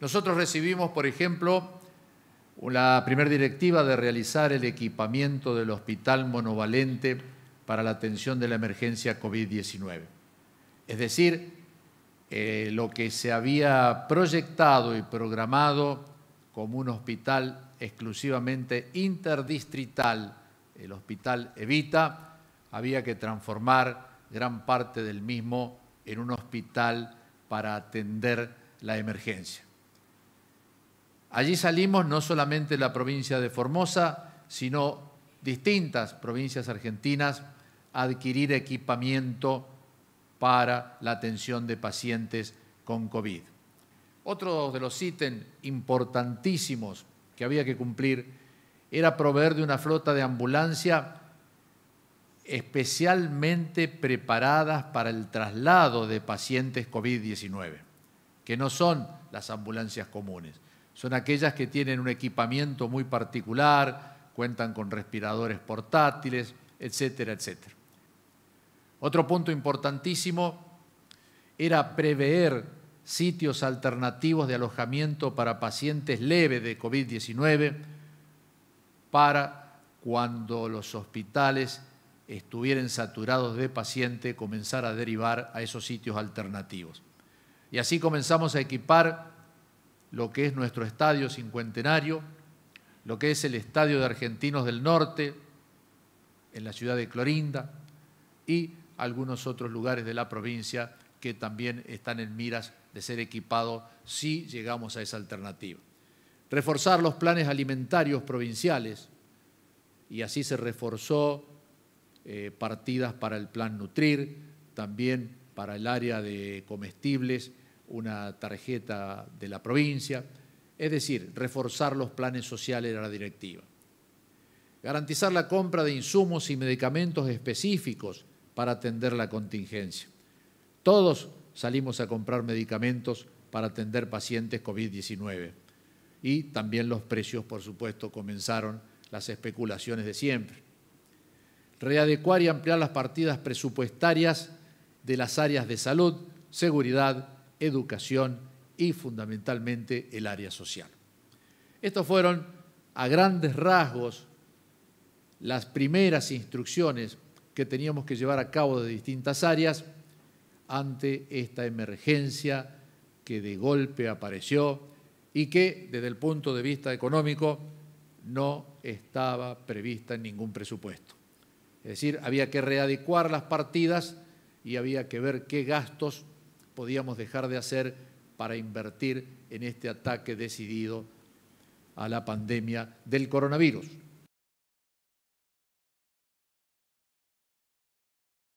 Nosotros recibimos, por ejemplo, la primera directiva de realizar el equipamiento del hospital monovalente para la atención de la emergencia COVID-19. Es decir, eh, lo que se había proyectado y programado como un hospital exclusivamente interdistrital, el hospital Evita, había que transformar gran parte del mismo en un hospital para atender la emergencia. Allí salimos no solamente la provincia de Formosa, sino distintas provincias argentinas a adquirir equipamiento para la atención de pacientes con COVID. Otro de los ítems importantísimos que había que cumplir era proveer de una flota de ambulancia especialmente preparadas para el traslado de pacientes COVID-19, que no son las ambulancias comunes. Son aquellas que tienen un equipamiento muy particular, cuentan con respiradores portátiles, etcétera, etcétera. Otro punto importantísimo era prever sitios alternativos de alojamiento para pacientes leves de COVID-19 para cuando los hospitales estuvieran saturados de pacientes, comenzar a derivar a esos sitios alternativos. Y así comenzamos a equipar lo que es nuestro estadio cincuentenario, lo que es el estadio de Argentinos del Norte, en la ciudad de Clorinda, y algunos otros lugares de la provincia que también están en miras de ser equipados si llegamos a esa alternativa. Reforzar los planes alimentarios provinciales, y así se reforzó eh, partidas para el plan Nutrir, también para el área de comestibles una tarjeta de la provincia, es decir, reforzar los planes sociales a la directiva. Garantizar la compra de insumos y medicamentos específicos para atender la contingencia. Todos salimos a comprar medicamentos para atender pacientes COVID-19. Y también los precios, por supuesto, comenzaron las especulaciones de siempre. Readecuar y ampliar las partidas presupuestarias de las áreas de salud, seguridad, educación y fundamentalmente el área social. Estos fueron a grandes rasgos las primeras instrucciones que teníamos que llevar a cabo de distintas áreas ante esta emergencia que de golpe apareció y que desde el punto de vista económico no estaba prevista en ningún presupuesto. Es decir, había que readecuar las partidas y había que ver qué gastos podíamos dejar de hacer para invertir en este ataque decidido a la pandemia del coronavirus.